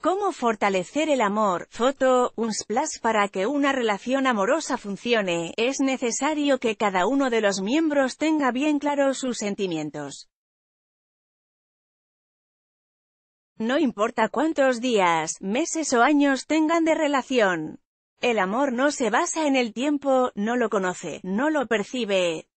¿Cómo fortalecer el amor? Foto, un splash para que una relación amorosa funcione, es necesario que cada uno de los miembros tenga bien claro sus sentimientos. No importa cuántos días, meses o años tengan de relación. El amor no se basa en el tiempo, no lo conoce, no lo percibe,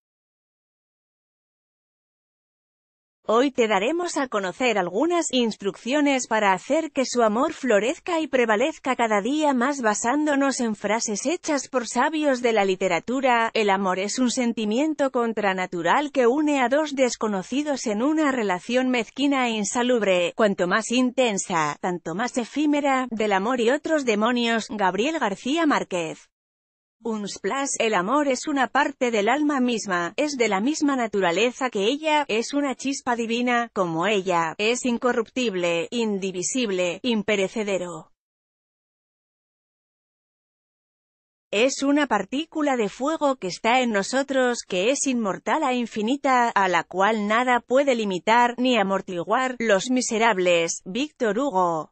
Hoy te daremos a conocer algunas instrucciones para hacer que su amor florezca y prevalezca cada día más basándonos en frases hechas por sabios de la literatura. El amor es un sentimiento contranatural que une a dos desconocidos en una relación mezquina e insalubre. Cuanto más intensa, tanto más efímera, del amor y otros demonios. Gabriel García Márquez un el amor es una parte del alma misma, es de la misma naturaleza que ella, es una chispa divina, como ella, es incorruptible, indivisible, imperecedero. Es una partícula de fuego que está en nosotros, que es inmortal a infinita, a la cual nada puede limitar, ni amortiguar, los miserables, Víctor Hugo.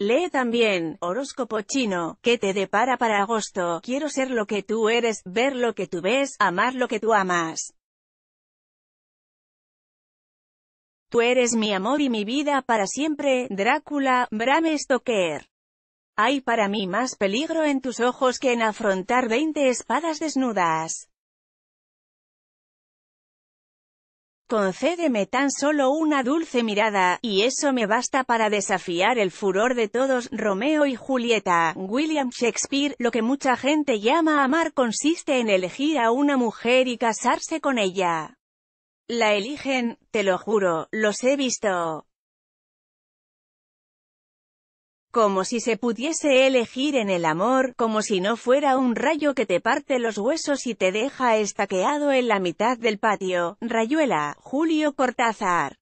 Lee también, horóscopo chino, que te depara para agosto? Quiero ser lo que tú eres, ver lo que tú ves, amar lo que tú amas. Tú eres mi amor y mi vida para siempre, Drácula, Bram Stoker. Hay para mí más peligro en tus ojos que en afrontar veinte espadas desnudas. Concédeme tan solo una dulce mirada, y eso me basta para desafiar el furor de todos. Romeo y Julieta, William Shakespeare, lo que mucha gente llama amar consiste en elegir a una mujer y casarse con ella. La eligen, te lo juro, los he visto. Como si se pudiese elegir en el amor, como si no fuera un rayo que te parte los huesos y te deja estaqueado en la mitad del patio. Rayuela, Julio Cortázar.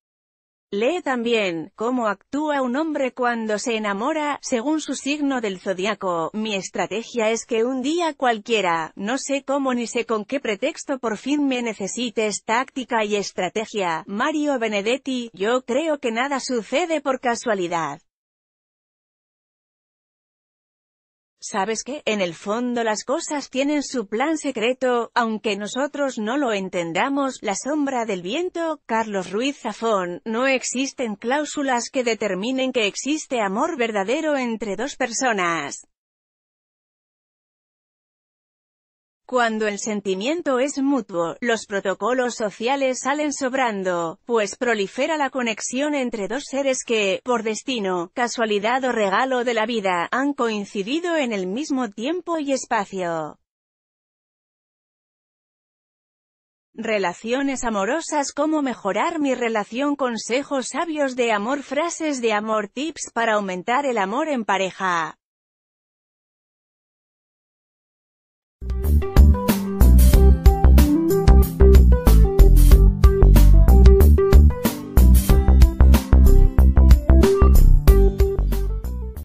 Lee también, cómo actúa un hombre cuando se enamora, según su signo del zodiaco, mi estrategia es que un día cualquiera, no sé cómo ni sé con qué pretexto por fin me necesites táctica y estrategia, Mario Benedetti, yo creo que nada sucede por casualidad. ¿Sabes qué? En el fondo las cosas tienen su plan secreto, aunque nosotros no lo entendamos, la sombra del viento, Carlos Ruiz Zafón, no existen cláusulas que determinen que existe amor verdadero entre dos personas. Cuando el sentimiento es mutuo, los protocolos sociales salen sobrando, pues prolifera la conexión entre dos seres que, por destino, casualidad o regalo de la vida, han coincidido en el mismo tiempo y espacio. Relaciones amorosas Cómo mejorar mi relación Consejos sabios de amor Frases de amor Tips para aumentar el amor en pareja